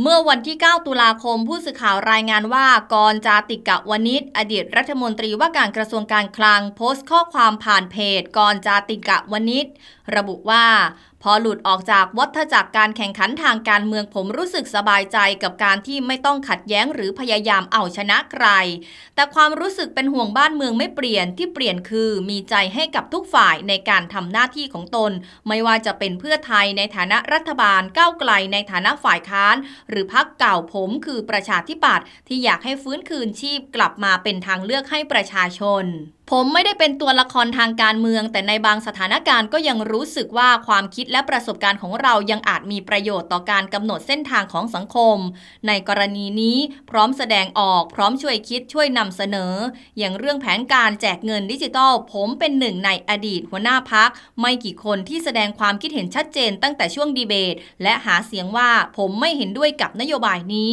เมื่อวันที่ 9 ตุลาคมผู้สื่อข่าวรายงานว่ากรจาติกะวณิชอดีตรัฐมนตรีว่าการกระทรวงการคลัง โพสต์ข้อความผ่านเพจกรจาติกะวณิชระบุว่าพอหลุดออกจากวัฏจักรการแข่งขันทางการเมืองผมรู้สึกสบายใจกับการที่ไม่ต้องขัดแย้งหรือพยายามเอาชนะใคร แต่ความรู้สึกเป็นห่วงบ้านเมืองไม่เปลี่ยนที่เปลี่ยนคือมีใจให้กับทุกฝ่ายในการทำหน้าที่ของตน ไม่ว่าจะเป็นเพื่อไทยในฐานะรัฐบาลก้าวไกลในฐานะฝ่ายค้าน หรือพักเก่าผมคือประชาธิปัตย์ที่อยากให้ฟื้นคืนชีพกลับมาเป็นทางเลือกให้ประชาชนผมไม่ได้เป็นตัวละครทางการเมือง แต่ในบางสถานการณ์ก็ยังรู้สึกว่าความคิดและประสบการณ์ของเรายังอาจมีประโยชน์ต่อการกำหนดเส้นทางของสังคม ในกรณีนี้พร้อมแสดงออกพร้อมช่วยคิดช่วยนำเสนอ อย่างเรื่องแผนการแจกเงินดิจิทัล ผมเป็นหนึ่งในอดีตหัวหน้าพักไม่กี่คนที่แสดงความคิดเห็นชัดเจน ตั้งแต่ช่วงดีเบต และหาเสียงว่าผมไม่เห็นด้วยกับนโยบายนี้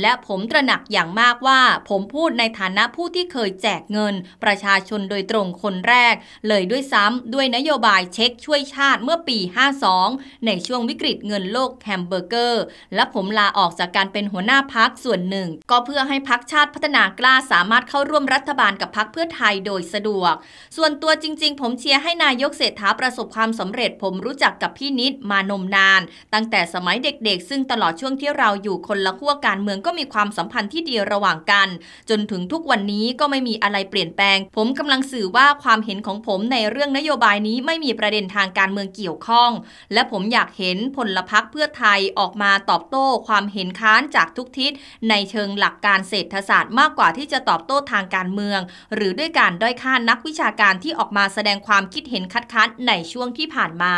และผมตระหนักอย่างมากว่า ผมพูดในฐานะผู้ที่เคยแจกเงินประชาชนโดยตรงคนแรก เลยด้วยซ้ำด้วยนโยบายเช็คช่วยชาติเมื่อปี 52 ในช่วงวิกฤตเงินโลกแฮมเบอร์เกอร์ และผมลาออกจากการเป็นหัวหน้าพักส่วนหนึ่ง ก็เพื่อให้พักชาติพัฒนากล้าสามารถเข้าร่วมรัฐบาลกับพักเพื่อไทยโดยสะดวก ส่วนตัวจริงๆ ผมเชียร์ให้นายกเศรษฐาประสบความสำเร็จผมรู้จักกับพี่นิดมานมนาน ตั้งแต่สมัยเด็ก ๆ ซึ่งตลอดช่วงที่เราอยู่คนละขั้วการเมืองก็มีความสัมพันธ์ที่ดีระหว่างกัน จนถึงทุกวันนี้ก็ไม่มีอะไรเปลี่ยนแปลงผมกำลังสื่อว่าความเห็นของผมในเรื่องนโยบายนี้ไม่มีประเด็นทางการเมืองเกี่ยวข้อง และผมอยากเห็นผลพักเพื่อไทยออกมาตอบโต้ ความเห็นค้านจากทุกทิศ ในเชิงหลักการเศรษฐศาสตร์มากกว่าที่จะตอบโต้ทางการเมือง หรือด้วยการด้อยค่านักวิชาการที่ออกมาแสดงความคิดเห็นคัดค้านในช่วงที่ผ่านมา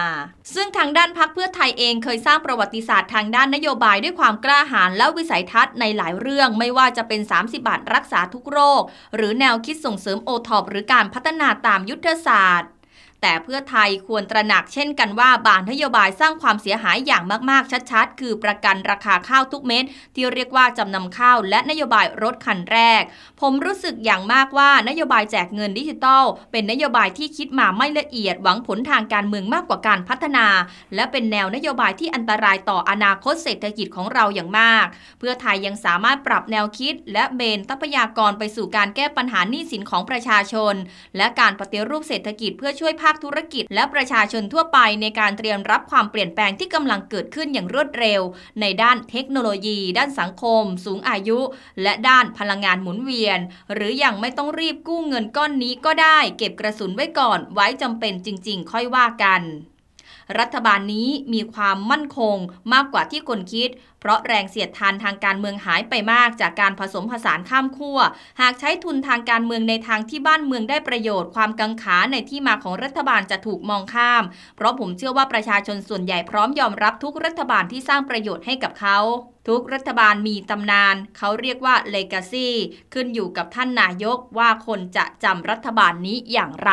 ซึ่งทางด้านพักเพื่อไทยเองเคยสร้างประวัติศาสตร์ทางด้านนโยบายด้วยความกล้าหาญและวิสัยทัศน์ในหลายเรื่องไม่ว่าจะเป็น 30 บาทรักษาทุกโรค หรือแนวคิดส่งเสริมโอทอปหรือการพัฒนาตามยุทธศาสตร์แต่เพื่อไทยควรตระหนักเช่นกันว่า บางนโยบายสร้างความเสียหายอย่างมากๆชัดๆคือประกันราคาข้าวทุกเม็ดที่เรียกว่าจำนำข้าวและนโยบายรถคันแรก ผมรู้สึกอย่างมากว่านโยบายแจกเงินดิจิทัล เป็นนโยบายที่คิดมาไม่ละเอียดหวังผลทางการเมืองมากกว่าการพัฒนา และเป็นแนวนโยบายที่อันตรายต่ออนาคตเศรษฐกิจของเราอย่างมาก เพื่อไทยยังสามารถปรับแนวคิด และเบนทรัพยากรไปสู่การแก้ปัญหาหนี้สินของประชาชนและการปฏิรูปเศรษฐกิจเพื่อช่วยภาคธุรกิจและประชาชนทั่วไปในการเตรียมรับความเปลี่ยนแปลงที่กำลังเกิดขึ้นอย่างรวดเร็ว ในด้านเทคโนโลยี ด้านสังคม สูงอายุ และด้านพลังงานหมุนเวียน หรืออย่างไม่ต้องรีบกู้เงินก้อนนี้ก็ได้ เก็บกระสุนไว้ก่อนไว้จำเป็นจริง ๆ ค่อยว่ากันรัฐบาลนี้มีความมั่นคงมากกว่าที่คนคิด เพราะแรงเสียดทานทางการเมืองหายไปมากจากการผสมผสานข้ามขั้ว หากใช้ทุนทางการเมืองในทางที่บ้านเมืองได้ประโยชน์ ความกังขาในที่มาของรัฐบาลจะถูกมองข้าม เพราะผมเชื่อว่าประชาชนส่วนใหญ่พร้อมยอมรับทุกรัฐบาลที่สร้างประโยชน์ให้กับเขา ทุกรัฐบาลมีตำนาน เขาเรียกว่าเลกาซีขึ้นอยู่กับท่านนายกว่าคนจะจำรัฐบาลนี้อย่างไร